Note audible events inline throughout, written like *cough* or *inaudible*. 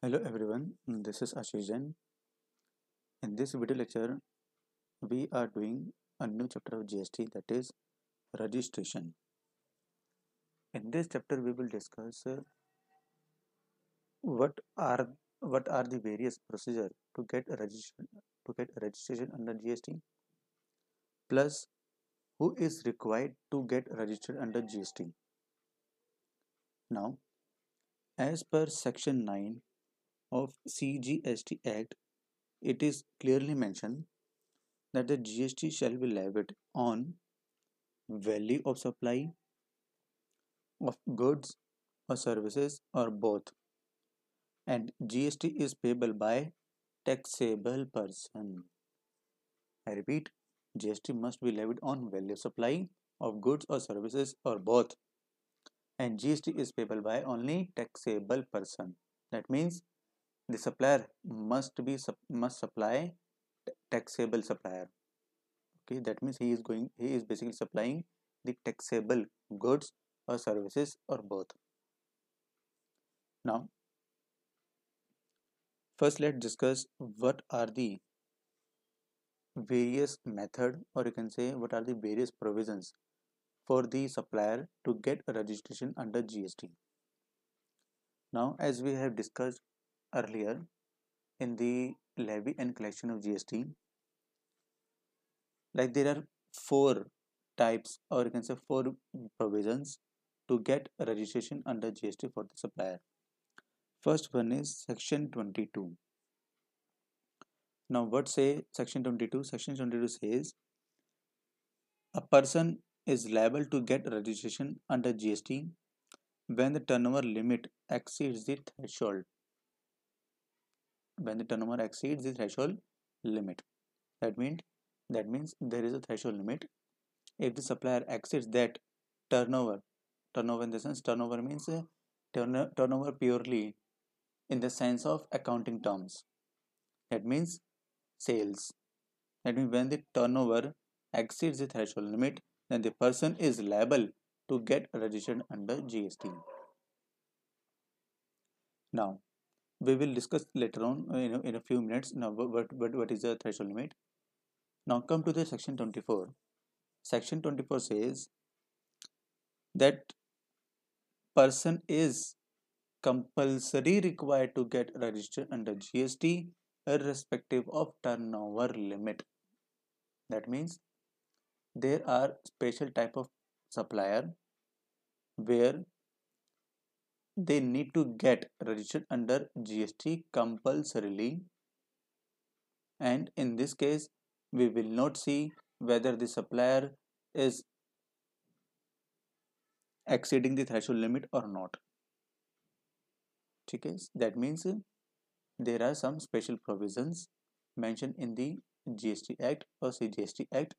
Hello everyone, this is Ashish Jain. In this video lecture, we are doing a new chapter of GST that is registration. In this chapter, we will discuss uh, what are what are the various procedures to get registration to get registration under GST. Plus, who is required to get registered under GST. Now, as per section 9 of CGST Act, it is clearly mentioned that the GST shall be levied on value of supply of goods or services or both and GST is payable by taxable person. I repeat, GST must be levied on value of supply of goods or services or both and GST is payable by only taxable person. That means the supplier must be must supply taxable supplier okay that means he is going he is basically supplying the taxable goods or services or both now first let's discuss what are the various method or you can say what are the various provisions for the supplier to get a registration under gst now as we have discussed earlier in the levy and collection of GST like there are four types or you can say four provisions to get registration under GST for the supplier first one is section 22 now what say section 22 section 22 says a person is liable to get registration under GST when the turnover limit exceeds the threshold when the turnover exceeds the threshold limit that means that means there is a threshold limit if the supplier exceeds that turnover turnover in the sense turnover means uh, turn, uh, turnover purely in the sense of accounting terms that means sales that means when the turnover exceeds the threshold limit then the person is liable to get registered under gst now we will discuss later on uh, in a, in a few minutes now what, what, what is the threshold limit. Now come to the section 24. Section 24 says that person is compulsory required to get registered under GST irrespective of turnover limit. That means there are special type of supplier where they need to get registered under GST compulsorily and in this case we will not see whether the supplier is exceeding the threshold limit or not okay that means there are some special provisions mentioned in the GST Act or CGST Act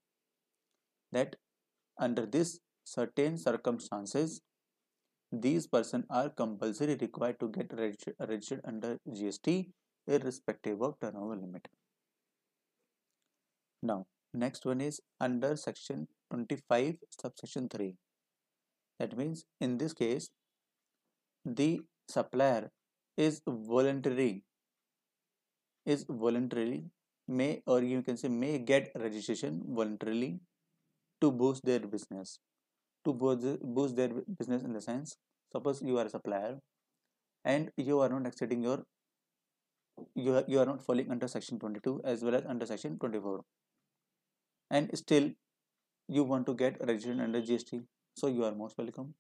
that under this certain circumstances these persons are compulsory required to get registered, registered under GST irrespective of turnover limit. Now, next one is under section 25 subsection 3. That means in this case, the supplier is voluntary is voluntarily may or you can say may get registration voluntarily to boost their business to boost their business in the sense suppose you are a supplier and you are not exceeding your you are, you are not falling under section 22 as well as under section 24 and still you want to get registered under GST so you are most welcome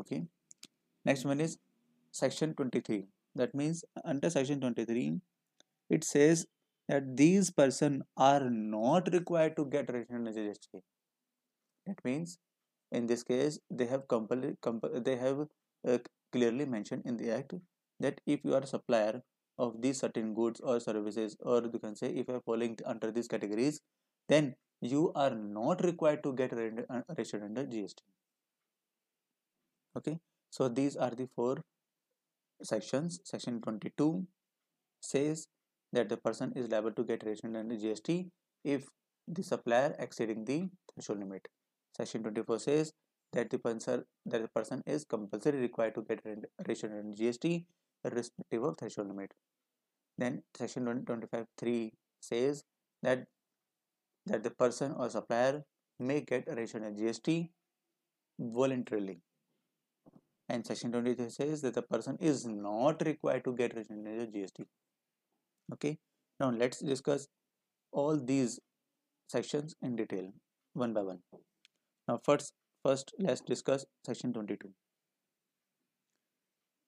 okay next one is section 23 that means under section 23 it says that these person are not required to get registered under GST that means in this case they have they have uh, clearly mentioned in the act that if you are a supplier of these certain goods or services or you can say if you are falling under these categories then you are not required to get uh, registered under GST okay so these are the four sections section 22 says that the person is liable to get registered under GST if the supplier exceeding the threshold limit Section 24 says that the person that the person is compulsory required to get ration and GST irrespective of threshold limit. Then section 25.3 says that that the person or supplier may get ration and GST voluntarily. And section 23 says that the person is not required to get ration and GST. Okay, now let's discuss all these sections in detail one by one. Now first, first let's discuss section 22.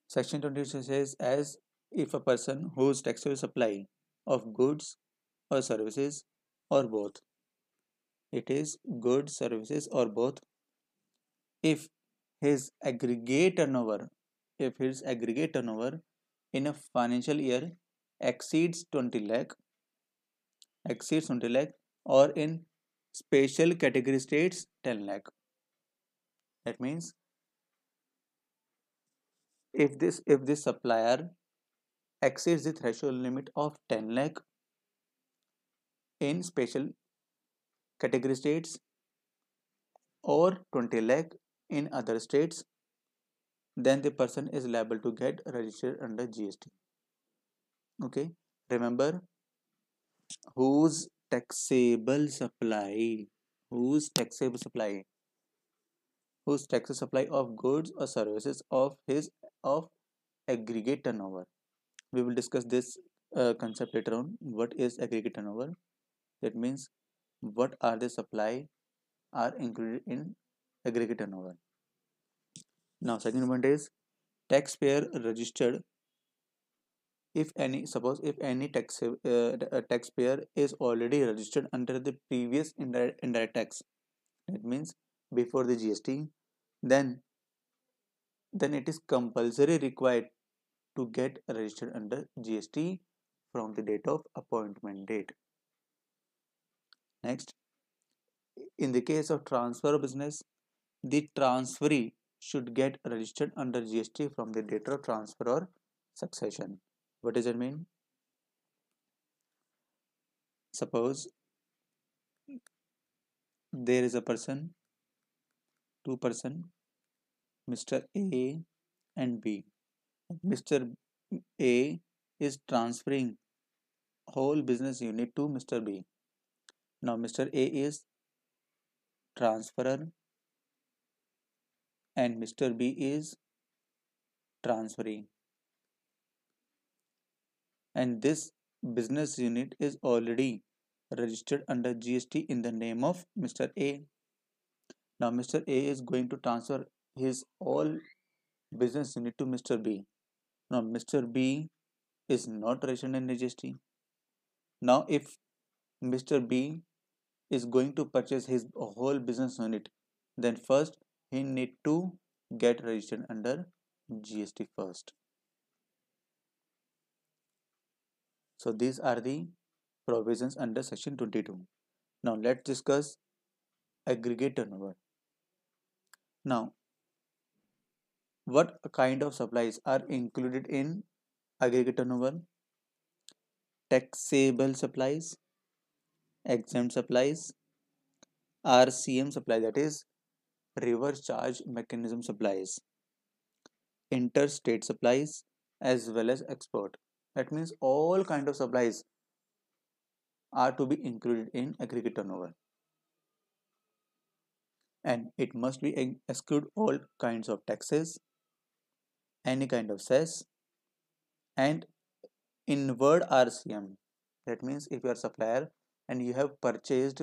Section 22 says as if a person whose taxable supply of goods or services or both. It is goods, services or both. If his aggregate turnover, if his aggregate turnover in a financial year exceeds 20 lakh, exceeds 20 lakh or in special category states 10 lakh that means if this if this supplier exceeds the threshold limit of 10 lakh in special category states or 20 lakh in other states then the person is liable to get registered under GST okay remember whose taxable supply whose taxable supply whose taxable supply of goods or services of his of aggregate turnover we will discuss this uh, concept later on what is aggregate turnover that means what are the supply are included in aggregate turnover now second point is taxpayer registered if any suppose if any tax uh, uh, taxpayer is already registered under the previous indirect, indirect tax that means before the gst then then it is compulsory required to get registered under gst from the date of appointment date next in the case of transfer of business the transferee should get registered under gst from the date of transfer or succession what does it mean suppose there is a person two person mr a and b mr a is transferring whole business unit to mr b now mr a is transferor and mr b is transferring and this business unit is already registered under GST in the name of Mr. A. Now Mr. A is going to transfer his all business unit to Mr. B. Now Mr. B is not registered in GST. Now if Mr. B is going to purchase his whole business unit then first he need to get registered under GST first. So these are the provisions under section 22. Now let's discuss aggregate turnover. Now what kind of supplies are included in aggregate turnover? Taxable supplies, exempt supplies, RCM supply that is reverse charge mechanism supplies, interstate supplies as well as export that means all kind of supplies are to be included in aggregate turnover and it must be exclude all kinds of taxes any kind of cess and inward RCM that means if you are supplier and you have purchased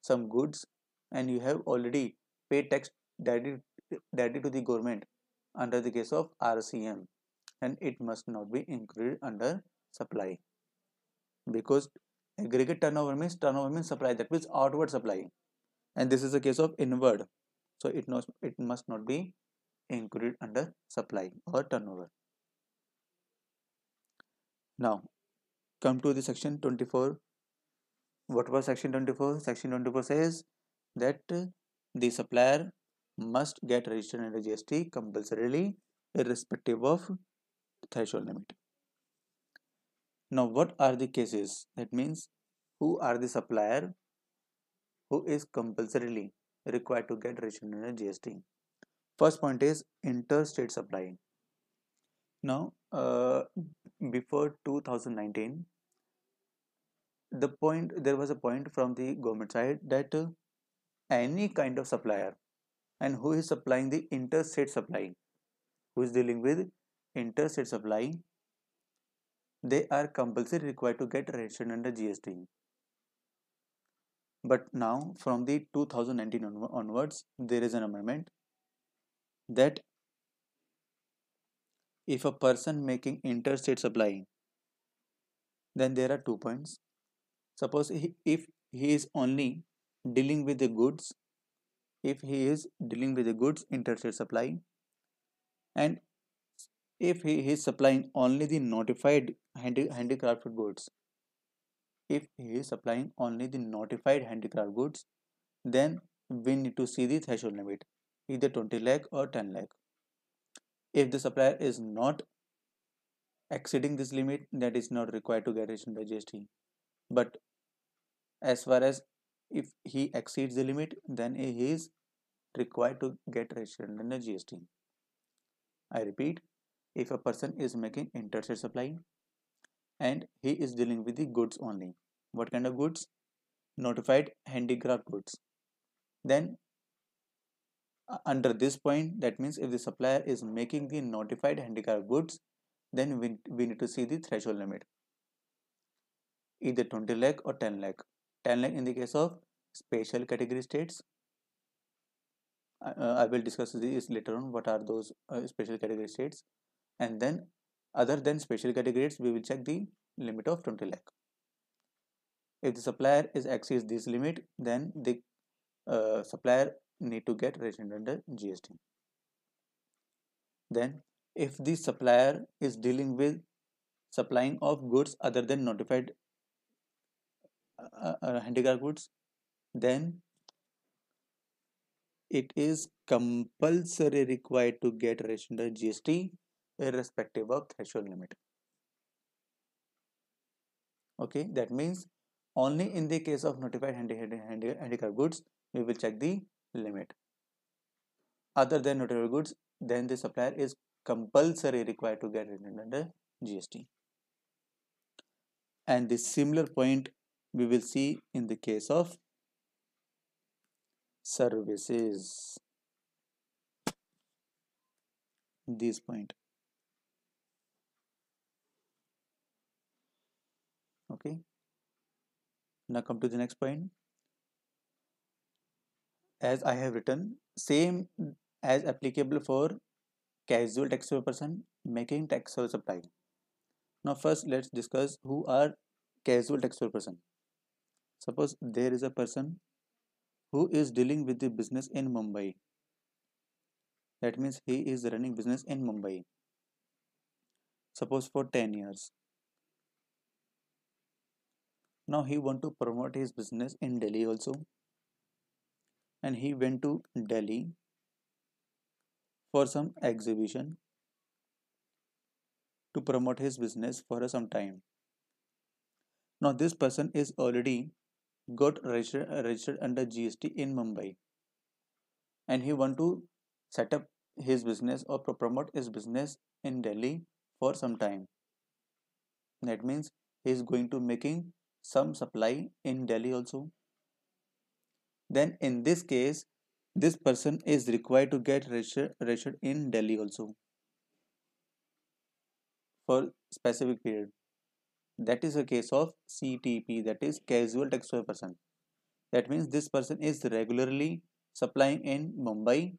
some goods and you have already paid tax directly to the government under the case of RCM and it must not be included under supply because aggregate turnover means turnover means supply that means outward supply and this is a case of inward so it must it must not be included under supply or turnover now come to the section 24 what was section 24 section 24 says that the supplier must get registered under gst compulsorily irrespective of threshold limit. Now what are the cases? That means who are the supplier who is compulsorily required to get registered under GST. First point is interstate supply. Now uh, before 2019 the point there was a point from the government side that uh, any kind of supplier and who is supplying the interstate supply who is dealing with interstate state supply, they are compulsory required to get registered under GST. But now, from the 2019 onwards, there is an amendment that if a person making interstate supply, then there are two points. Suppose he, if he is only dealing with the goods, if he is dealing with the goods interstate supply, and if he is supplying only the notified handi goods if he is supplying only the notified handicraft goods then we need to see the threshold limit either 20 lakh or 10 lakh if the supplier is not exceeding this limit that is not required to get registered GST but as far as if he exceeds the limit then he is required to get registered under GST I repeat if a person is making interstate supply and he is dealing with the goods only what kind of goods notified handicraft goods then under this point that means if the supplier is making the notified handicraft goods then we, we need to see the threshold limit either 20 lakh or 10 lakh 10 lakh in the case of special category states uh, i will discuss this later on what are those uh, special category states and then other than special categories we will check the limit of 20 lakh if the supplier is exceeds this limit then the uh, supplier need to get registered under GST then if the supplier is dealing with supplying of goods other than notified uh, uh, handicraft goods then it is compulsory required to get registered under GST irrespective of threshold limit okay that means only in the case of notified handi handi handicap goods we will check the limit other than notified goods then the supplier is compulsory required to get it under gst and the similar point we will see in the case of services this point okay now come to the next point as I have written same as applicable for casual tax person making tax service apply now first let's discuss who are casual tax person suppose there is a person who is dealing with the business in Mumbai that means he is running business in Mumbai suppose for 10 years now he want to promote his business in delhi also and he went to delhi for some exhibition to promote his business for some time now this person is already got registered, registered under gst in mumbai and he want to set up his business or promote his business in delhi for some time that means he is going to making some supply in Delhi also. Then in this case, this person is required to get registered, in Delhi also for specific period. That is a case of CTP that is casual taxpayer person. That means this person is regularly supplying in Mumbai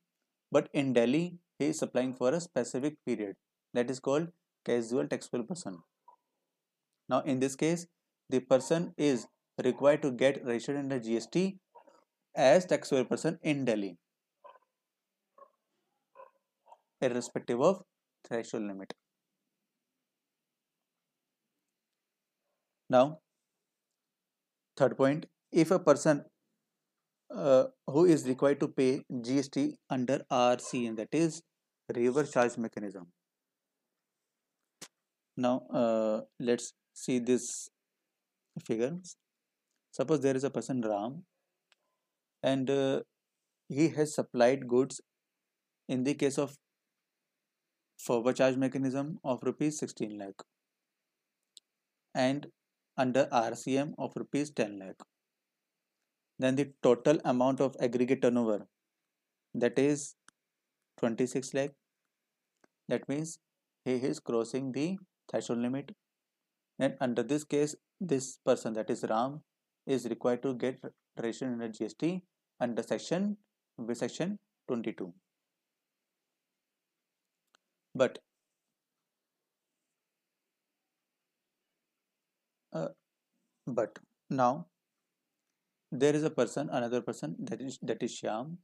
but in Delhi he is supplying for a specific period that is called casual taxpayer person. Now in this case the person is required to get registered under GST as taxable person in Delhi irrespective of threshold limit. Now third point if a person uh, who is required to pay GST under and that is reverse charge mechanism. Now uh, let's see this figure suppose there is a person ram and uh, he has supplied goods in the case of forward charge mechanism of rupees 16 lakh and under rcm of rupees 10 lakh then the total amount of aggregate turnover that is 26 lakh that means he is crossing the threshold limit and under this case this person that is Ram is required to get registration under GST under section B section 22. But uh, but now there is a person another person that is that is Shyam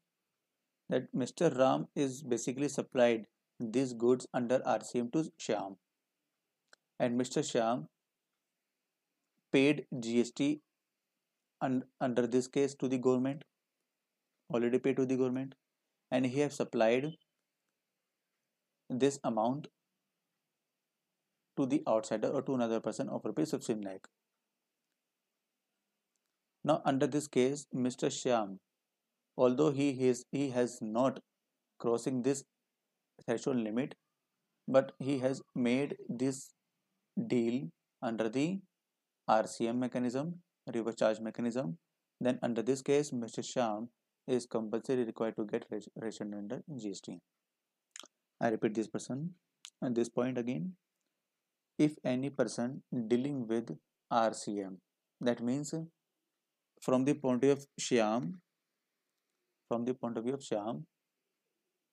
that Mr. Ram is basically supplied these goods under RCM to Shyam and Mr. Shyam paid GST and under this case to the government already paid to the government and he have supplied this amount to the outsider or to another person of rupees 15 lakh. Now under this case Mr. Shyam although he is he has not crossing this threshold limit but he has made this deal under the RCM mechanism, reverse charge mechanism, then under this case, Mr. Sham is compulsory required to get ration under GST. I repeat this person at this point again. If any person dealing with RCM, that means from the point of view of Shyam, from the point of view of Shyam,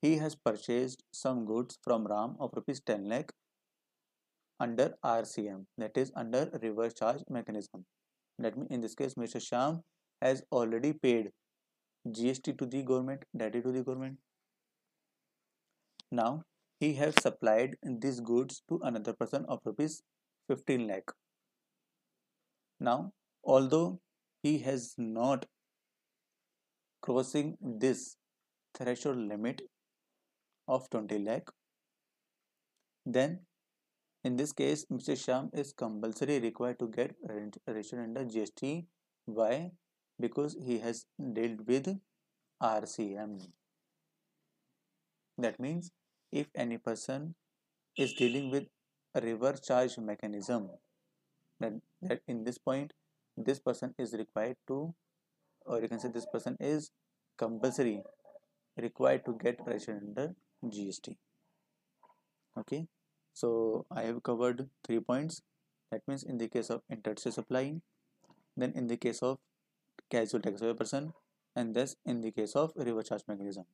he has purchased some goods from Ram of rupees 10 lakh under RCM that is under reverse charge mechanism. Let me in this case Mr. Sham has already paid GST to the government, duty to the government. Now he has supplied these goods to another person of rupees 15 lakh. Now although he has not crossing this threshold limit of 20 lakh then in this case, Mr. Sham is compulsory required to get registered under GST. Why? Because he has dealt with RCM. That means if any person is dealing with a reverse charge mechanism, that, that in this point, this person is required to, or you can say this person is compulsory required to get registered under GST. Okay so I have covered three points that means in the case of interest supply then in the case of casual tax payer person and thus in the case of reverse charge mechanism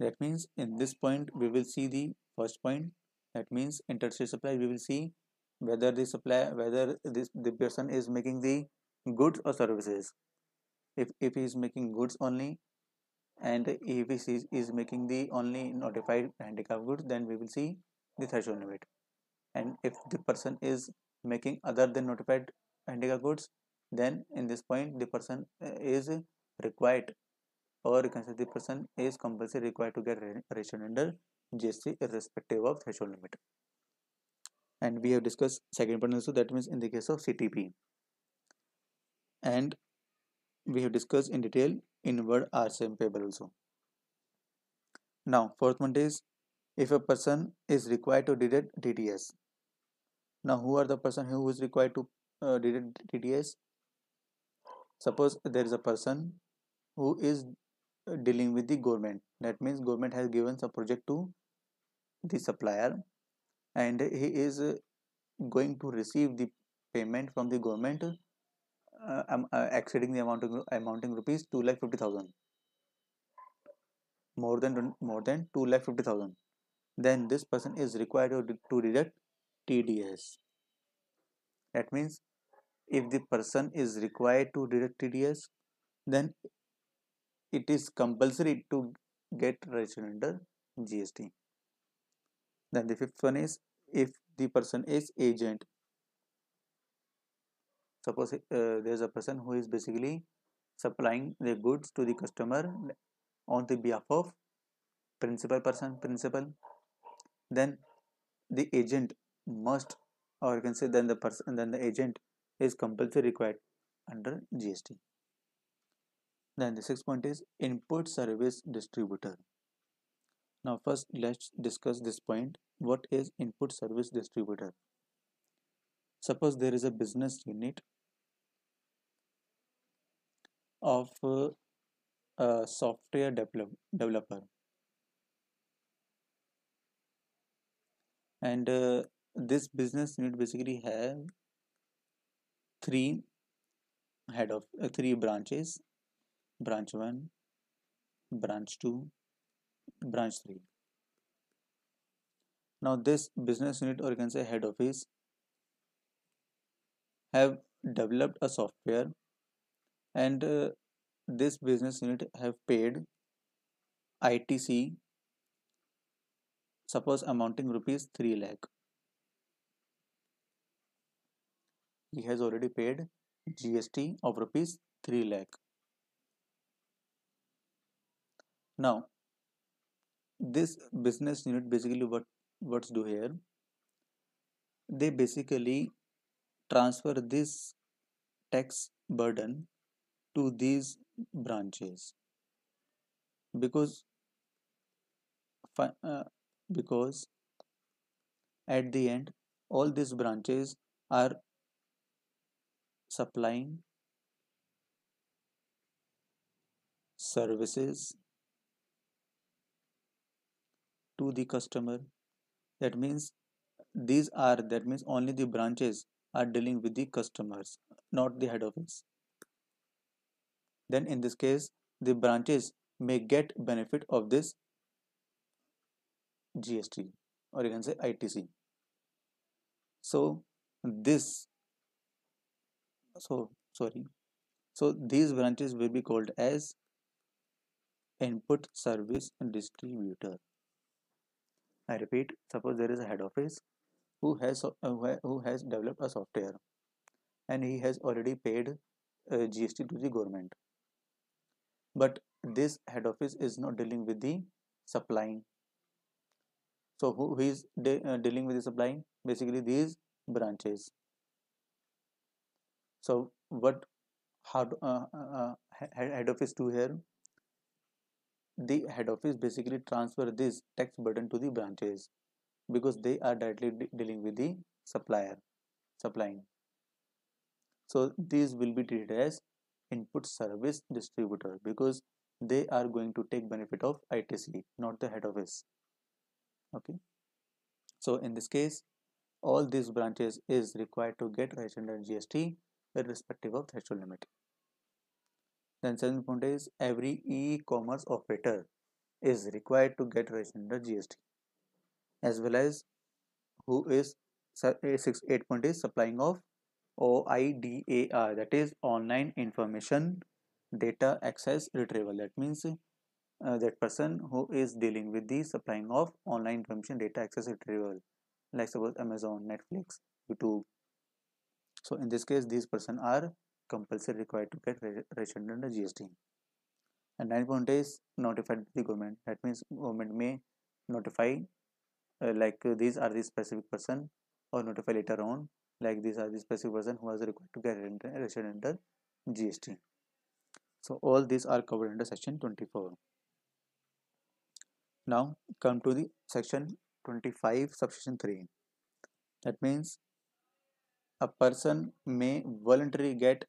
that means in this point we will see the first point that means interstate supply we will see whether the supply whether this the person is making the goods or services if if he is making goods only and if this is, is making the only notified handicap goods then we will see the threshold limit and if the person is making other than notified handicap goods then in this point the person uh, is required or you can say the person is compulsory required to get ration under GST irrespective of threshold limit and we have discussed second point also that means in the case of CTP and we have discussed in detail inward are same payable also now fourth one is if a person is required to deduct TDS now who are the person who is required to uh, deduct TDS suppose there is a person who is uh, dealing with the government that means government has given some project to the supplier and he is uh, going to receive the payment from the government um, exceeding the amount of, amounting rupees 2 lakh 50000 more than more than 2 lakh 50000 then this person is required to, to deduct TDS that means if the person is required to deduct TDS then it is compulsory to get registered under GST then the fifth one is if the person is agent suppose uh, there is a person who is basically supplying the goods to the customer on the behalf of principal person principal then the agent must or you can say then the person then the agent is compulsory required under GST then the sixth point is input service distributor now first let's discuss this point what is input service distributor suppose there is a business unit of uh, a software develop developer and uh, this business unit basically have three head of uh, three branches branch 1 branch 2 branch 3 now this business unit or you can say head office have developed a software and uh, this business unit have paid ITC suppose amounting rupees 3 lakh he has already paid GST of rupees 3 lakh now this business unit basically what what's do here they basically transfer this tax burden to these branches because uh, because at the end all these branches are supplying services to the customer that means these are that means only the branches are dealing with the customers not the head office then in this case the branches may get benefit of this GST or you can say ITC so this so sorry so these branches will be called as input service distributor I repeat suppose there is a head office who has uh, who has developed a software and he has already paid uh, GST to the government but this head office is not dealing with the supplying so who, who is de uh, dealing with the supplying basically these branches so what how uh, uh, uh head office do here the head office basically transfer this tax burden to the branches because they are directly de dealing with the supplier supplying so these will be treated as input service distributor because they are going to take benefit of ITC not the head office okay so in this case all these branches is required to get registered under GST irrespective of threshold limit then second point is every e-commerce operator is required to get registered under GST as well as who is eight point is supplying of OIDAR that is online information data access retrieval that means uh, that person who is dealing with the supplying of online information data access retrieval like suppose Amazon, Netflix, YouTube. So in this case these person are compulsory required to get registered under GST. And point is notified by the government that means government may notify uh, like uh, these are the specific person or notify later on like these are the specific person who was required to get registered under GST. So all these are covered under section 24. Now come to the section 25 subsection 3. That means a person may voluntarily get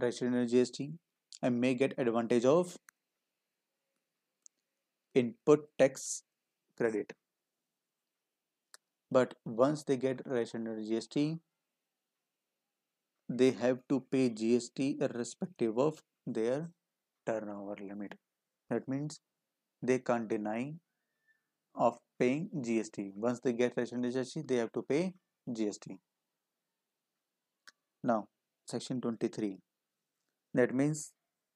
registered under GST and may get advantage of input tax credit but once they get ration under GST they have to pay GST irrespective of their turnover limit that means they can't deny of paying GST once they get ration under GST they have to pay GST now section 23 that means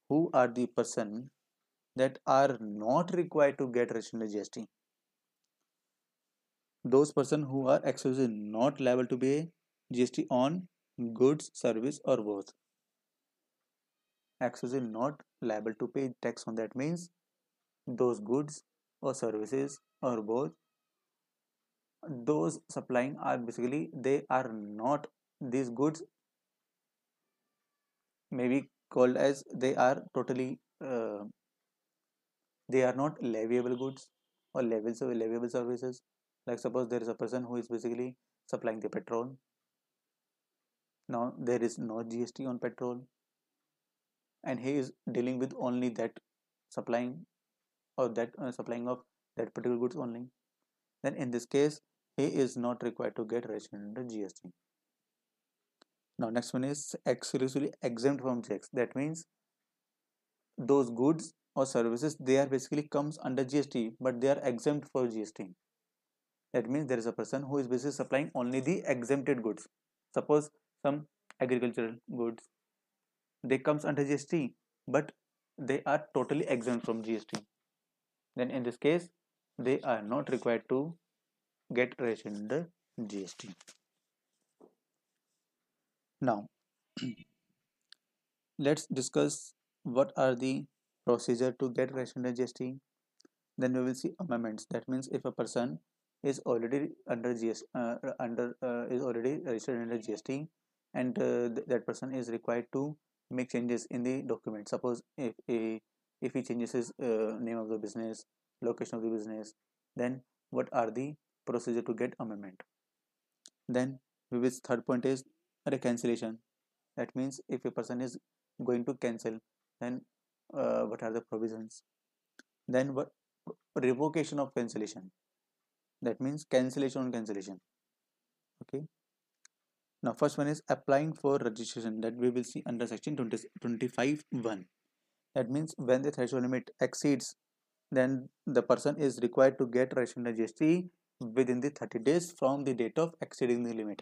who are the person that are not required to get ration under GST those person who are exclusively not liable to pay GST on goods, service or both. Exclusively not liable to pay tax on that means those goods or services or both those supplying are basically they are not these goods may be called as they are totally uh, they are not leviable goods or levels of services like suppose there is a person who is basically supplying the petrol now there is no gst on petrol and he is dealing with only that supplying or that uh, supplying of that particular goods only then in this case he is not required to get registered under gst now next one is exclusively exempt from tax that means those goods or services they are basically comes under gst but they are exempt for gst that means there is a person who is basically supplying only the exempted goods suppose some agricultural goods they comes under GST but they are totally exempt from GST then in this case they are not required to get registered under GST now *clears throat* let's discuss what are the procedure to get registered under GST then we will see amendments that means if a person is already under GST, uh, under uh, is already registered under GST and uh, th that person is required to make changes in the document suppose if a if he changes his uh, name of the business location of the business then what are the procedure to get amendment then which third point is reconciliation that means if a person is going to cancel then uh, what are the provisions then what revocation of cancellation that means cancellation on cancellation okay now first one is applying for registration that we will see under section 20, 25 1 that means when the threshold limit exceeds then the person is required to get ration under GST within the 30 days from the date of exceeding the limit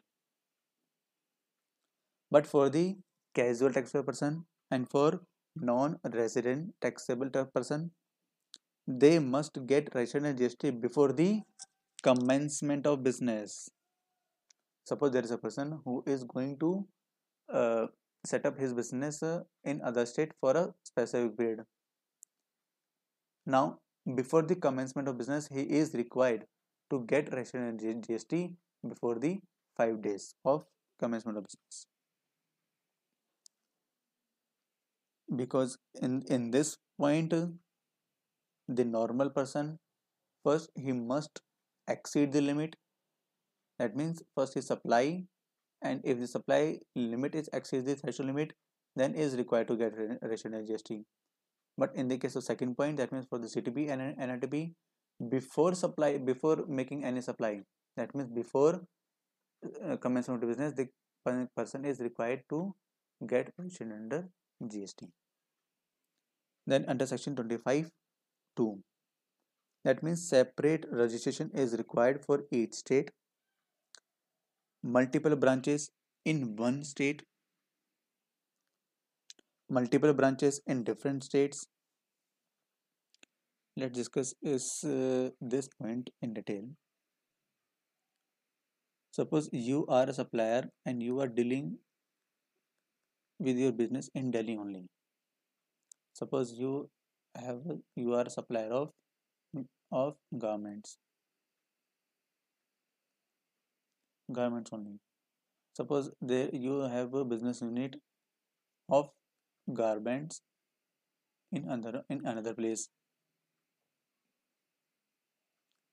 but for the casual taxable person and for non-resident taxable person they must get ration GST before the commencement of business suppose there is a person who is going to uh, set up his business uh, in other state for a specific period now before the commencement of business he is required to get resident gst before the 5 days of commencement of business because in in this point uh, the normal person first he must exceed the limit that means first is supply and if the supply limit is exceeds the threshold limit then is required to get rational GST but in the case of second point that means for the CTP and NRTB before supply before making any supply that means before uh, commencement of business the person is required to get registered under GST then under section 25 2 that means separate registration is required for each state multiple branches in one state multiple branches in different states let's discuss is uh, this point in detail suppose you are a supplier and you are dealing with your business in delhi only suppose you have you are a supplier of of garments garments only suppose there you have a business unit of garments in another in another place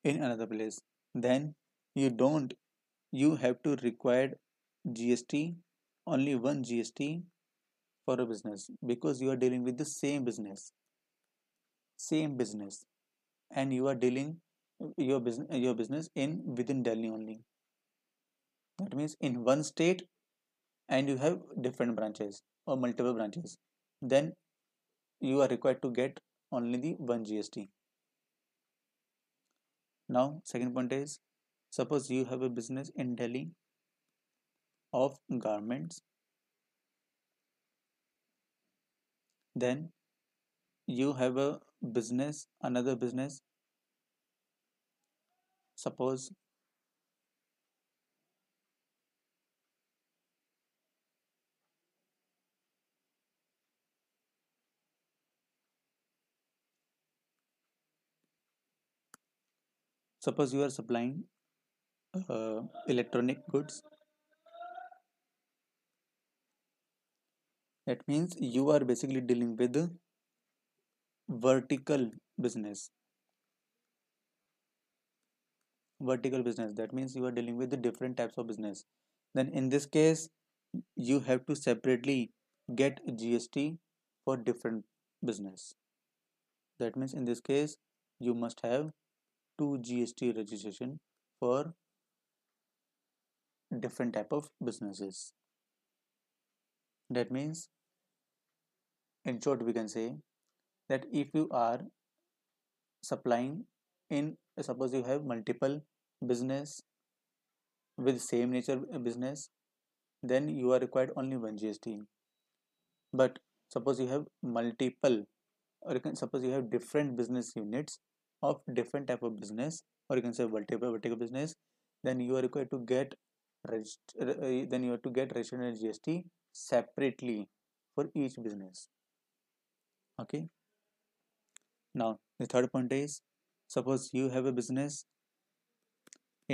in another place then you don't you have to require gst only one gst for a business because you are dealing with the same business same business and you are dealing your business your business in within Delhi only. That means in one state and you have different branches or multiple branches, then you are required to get only the one GST. Now, second point is suppose you have a business in Delhi of garments, then you have a business another business suppose suppose you are supplying uh, electronic goods that means you are basically dealing with vertical business vertical business that means you are dealing with the different types of business then in this case you have to separately get gst for different business that means in this case you must have two gst registration for different type of businesses that means in short we can say that if you are supplying in suppose you have multiple business with same nature business then you are required only one gst but suppose you have multiple or you can suppose you have different business units of different type of business or you can say multiple vertical business then you are required to get uh, then you have to get registered gst separately for each business okay now the third point is suppose you have a business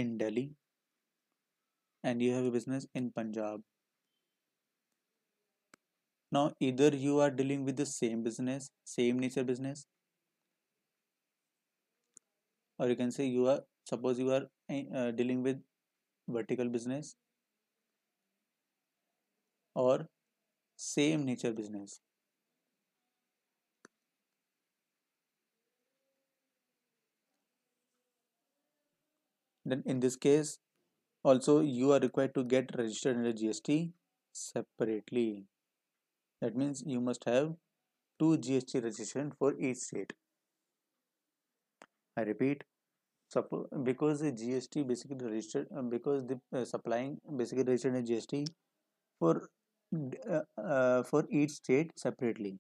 in delhi and you have a business in punjab now either you are dealing with the same business same nature business or you can say you are suppose you are eh, uh, dealing with vertical business or same nature business then in this case also you are required to get registered under GST separately that means you must have two GST registration for each state I repeat because the GST basically registered uh, because the uh, supplying basically registered in GST for uh, uh, for each state separately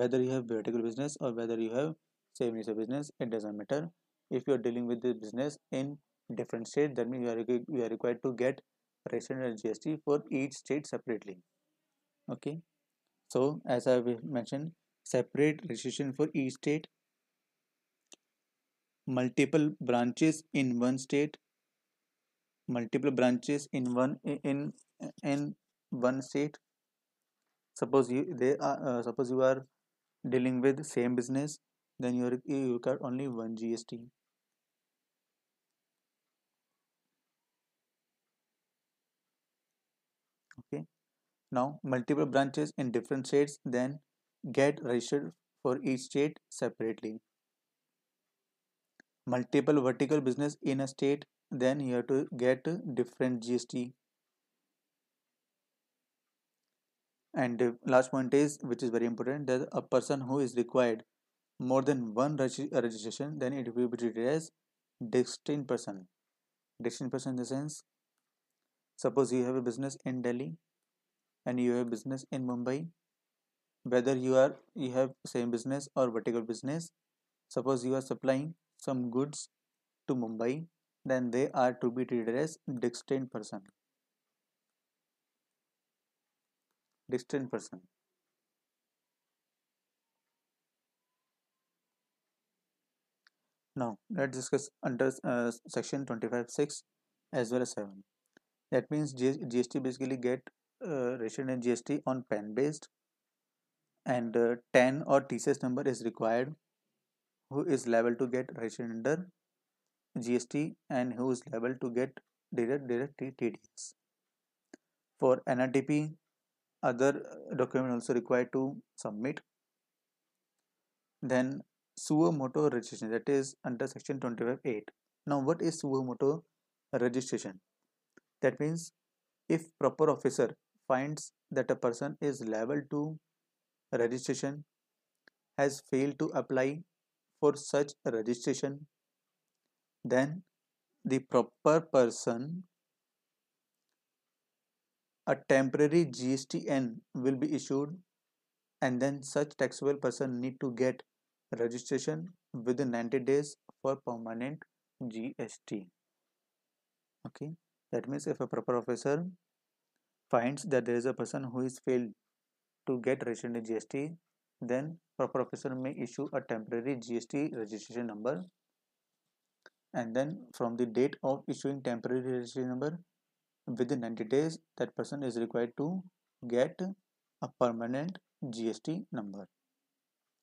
whether you have vertical business or whether you have savings business it doesn't matter if you are dealing with the business in different state that means you are, you are required to get registration gst for each state separately okay so as i mentioned separate registration for each state multiple branches in one state multiple branches in one in in one state suppose you they are uh, suppose you are dealing with same business then you, you require only one GST. Okay. Now multiple branches in different states then get registered for each state separately. Multiple vertical business in a state then you have to get different GST and the last point is which is very important that a person who is required more than one registration then it will be treated as distinct person Distinct person in the sense suppose you have a business in delhi and you have business in mumbai whether you are you have same business or vertical business suppose you are supplying some goods to mumbai then they are to be treated as distinct person Distinct person Now let's discuss under uh, section 25.6 as well as 7. That means GST basically get uh, ration and GST on PAN based and uh, 10 or TCS number is required who is liable to get ration under GST and who is liable to get direct direct TDS. For NRTP other uh, document also required to submit then motor registration that is under section 25.8. Now what is motor registration? That means if proper officer finds that a person is liable to registration has failed to apply for such registration then the proper person a temporary GSTN will be issued and then such taxable person need to get registration within 90 days for permanent GST okay that means if a proper officer finds that there is a person who is failed to get registered in GST then proper officer may issue a temporary GST registration number and then from the date of issuing temporary registration number within 90 days that person is required to get a permanent GST number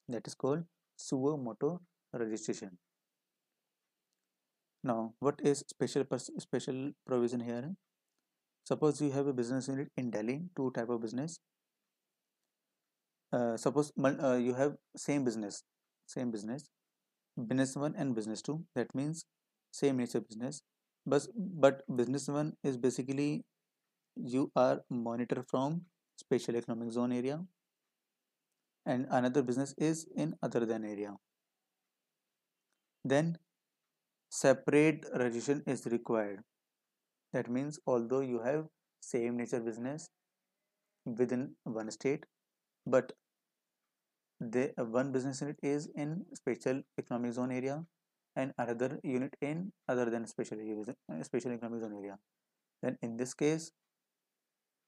that is called Suomoto registration. Now, what is special special provision here? Suppose you have a business unit in Delhi, two type of business. Uh, suppose uh, you have same business, same business, business one and business two. That means same nature business, but but business one is basically you are monitor from special economic zone area and another business is in other than area then separate registration is required that means although you have same nature business within one state but the uh, one business unit is in special economic zone area and another unit in other than special uh, special economic zone area then in this case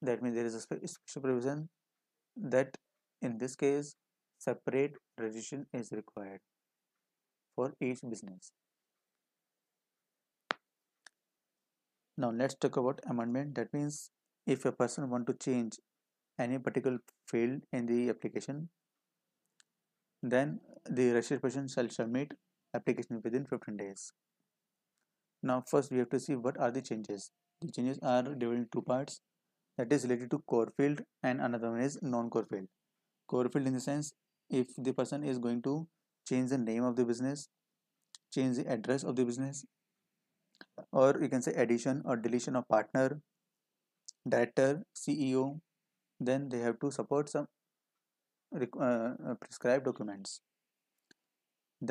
that means there is a special provision that in this case, separate registration is required for each business. Now let's talk about amendment. That means if a person want to change any particular field in the application, then the registered person shall submit application within 15 days. Now first we have to see what are the changes. The changes are divided into two parts. That is related to core field and another one is non-core field chlorophyll in the sense if the person is going to change the name of the business change the address of the business or you can say addition or deletion of partner director ceo then they have to support some uh, uh, prescribed documents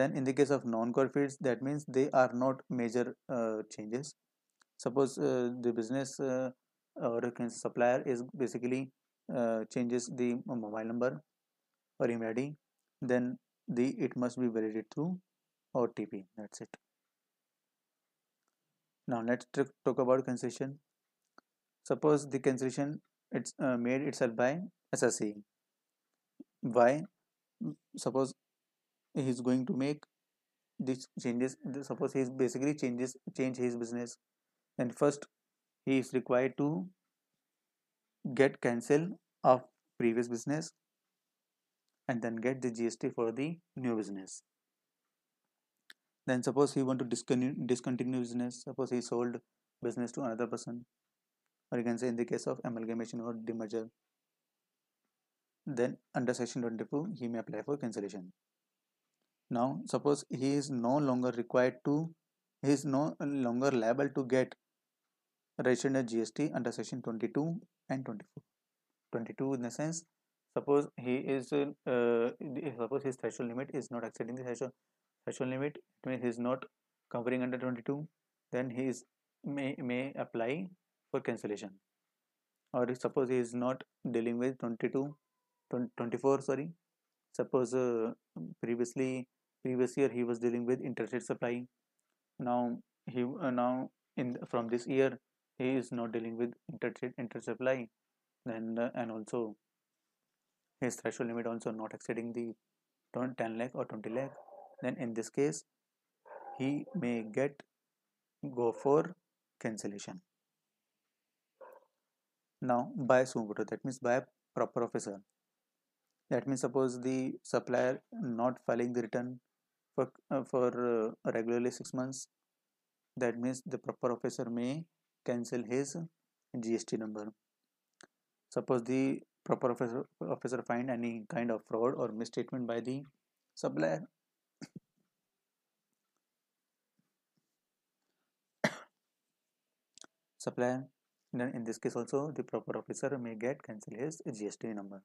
then in the case of non-core fields that means they are not major uh, changes suppose uh, the business uh, or you can supplier is basically uh, changes the mobile number remedy then the it must be validated through OTP that's it now let's talk about cancellation suppose the cancellation it's uh, made itself by SSE why suppose he is going to make these changes suppose he is basically changes change his business and first he is required to get cancel of previous business and then get the GST for the new business. Then suppose he want to discontinue, discontinue business. Suppose he sold business to another person, or you can say in the case of amalgamation or demerger. Then under section 22, he may apply for cancellation. Now suppose he is no longer required to, he is no longer liable to get registered GST under section 22 and 24. 22 in the sense suppose he is uh, suppose his threshold limit is not exceeding the threshold, threshold limit it means he is not covering under 22 then he is may, may apply for cancellation or suppose he is not dealing with 22 24 sorry suppose uh, previously previous year he was dealing with interstate supply now he uh, now in from this year he is not dealing with interstate interstate supply and uh, and also his threshold limit also not exceeding the 10 lakh or 20 lakh then in this case he may get go for cancellation now by subato that means by a proper officer that means suppose the supplier not filing the return for uh, for uh, regularly 6 months that means the proper officer may cancel his gst number suppose the proper officer, officer find any kind of fraud or misstatement by the supplier supplier then in this case also the proper officer may get cancel his gst number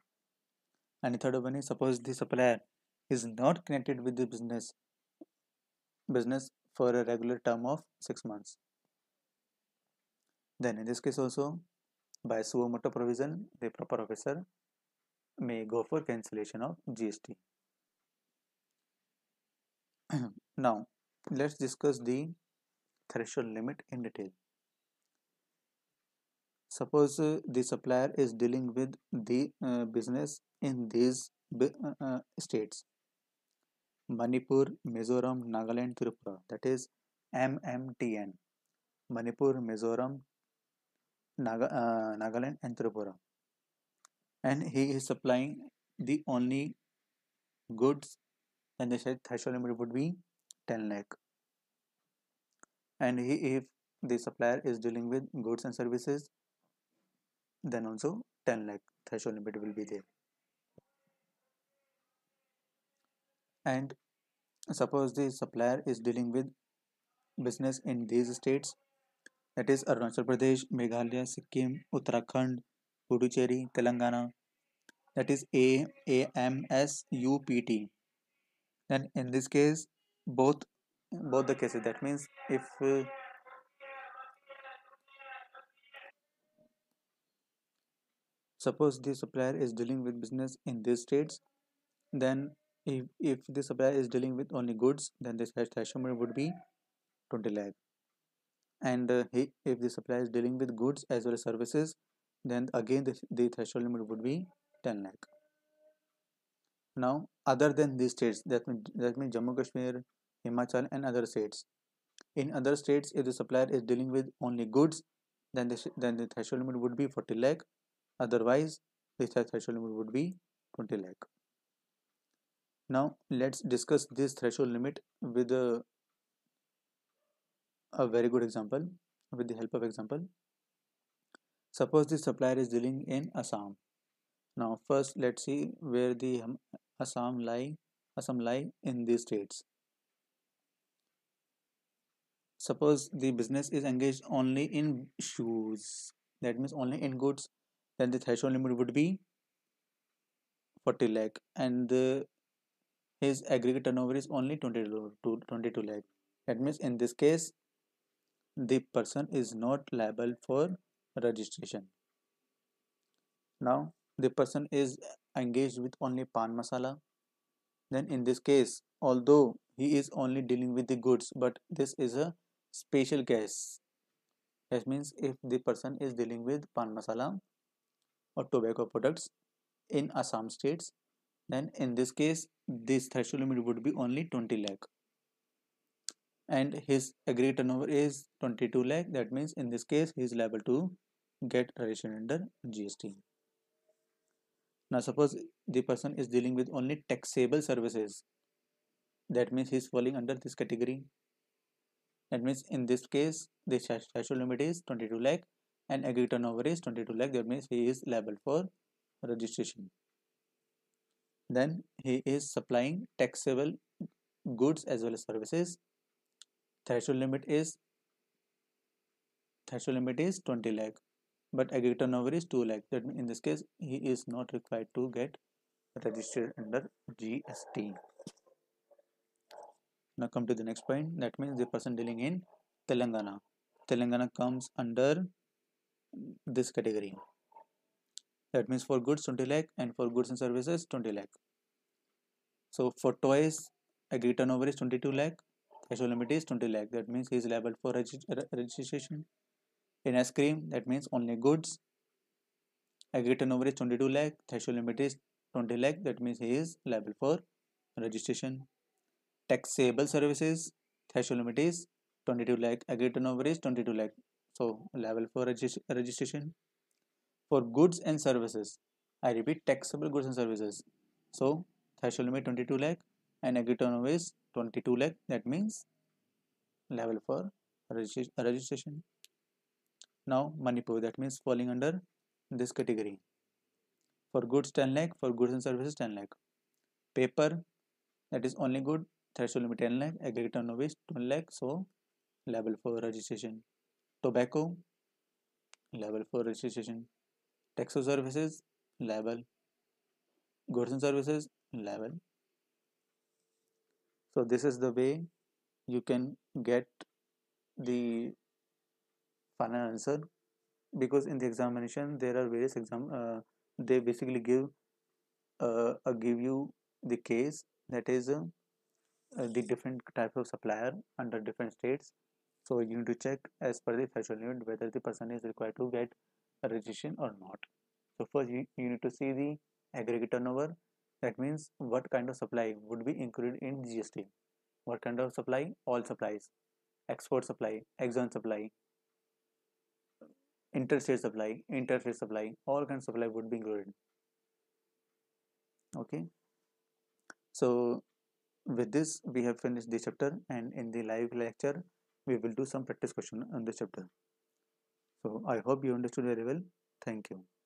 and the third one is suppose the supplier is not connected with the business business for a regular term of 6 months then in this case also by Suomoto provision, the proper officer may go for cancellation of GST. *clears throat* now, let's discuss the threshold limit in detail. Suppose uh, the supplier is dealing with the uh, business in these uh, uh states Manipur, Mizoram, Nagaland, Tripura, that is MMTN. Manipur, Mizoram, Naga, uh, Nagaland and Tripura. And he is supplying the only goods and they said threshold limit would be 10 lakh. And he, if the supplier is dealing with goods and services, then also 10 lakh threshold limit will be there. And suppose the supplier is dealing with business in these states that is Arunachal Pradesh, Meghalaya, Sikkim, Uttarakhand, Puducherry, Telangana, that is A A M S U P T. Then in this case, both both the cases. That means if uh, suppose the supplier is dealing with business in these states, then if if the supplier is dealing with only goods, then this hash would be 20 lakh and uh, he, if the supplier is dealing with goods as well as services then again the, the threshold limit would be 10 lakh now other than these states that means, that means Jammu Kashmir Himachal and other states in other states if the supplier is dealing with only goods then the, then the threshold limit would be 40 lakh otherwise the threshold limit would be 20 lakh now let's discuss this threshold limit with the a very good example with the help of example suppose the supplier is dealing in assam now first let's see where the um, assam lie assam lie in these states suppose the business is engaged only in shoes that means only in goods then the threshold limit would be 40 lakh and the, uh, his aggregate turnover is only 22 22 lakh that means in this case the person is not liable for registration. Now the person is engaged with only pan masala. Then in this case, although he is only dealing with the goods, but this is a special case. That means if the person is dealing with pan masala or tobacco products in Assam states, then in this case, this threshold limit would be only 20 lakh and his agreed turnover is 22 lakh that means in this case he is liable to get registration under GST. Now suppose the person is dealing with only taxable services that means he is falling under this category that means in this case the threshold limit is 22 lakh and agreed turnover is 22 lakh that means he is liable for registration. Then he is supplying taxable goods as well as services threshold limit is threshold limit is 20 lakh but aggregate turnover is 2 lakh that means in this case he is not required to get registered under GST now come to the next point that means the person dealing in Telangana Telangana comes under this category that means for goods 20 lakh and for goods and services 20 lakh so for toys aggregate turnover is 22 lakh Actual limit is 20 lakh. That means he is liable for registration. In ice cream, that means only goods. Aggregate turnover is 22 lakh. Threshold limit is 20 lakh. That means he is liable for registration. Taxable services. Threshold limit is 22 lakh. Aggregate turnover is 22 lakh. So liable for registration. For goods and services. I repeat taxable goods and services. So threshold limit 22 lakh and aggregate turnover is 22 lakh that means level for registr registration now Manipur that means falling under this category for goods 10 lakh for goods and services 10 lakh paper that is only good threshold limit 10 lakh aggregate waste 1 lakh so level for registration tobacco level for registration taxo services level goods and services level so this is the way you can get the final answer because in the examination there are various exam uh, they basically give uh, uh, give you the case that is uh, uh, the different type of supplier under different states so you need to check as per the threshold limit whether the person is required to get a registration or not so first you, you need to see the aggregate turnover that means what kind of supply would be included in GST what kind of supply all supplies export supply exon supply interstate supply interstate supply all kinds of supply would be included okay so with this we have finished the chapter and in the live lecture we will do some practice question on this chapter so i hope you understood very well thank you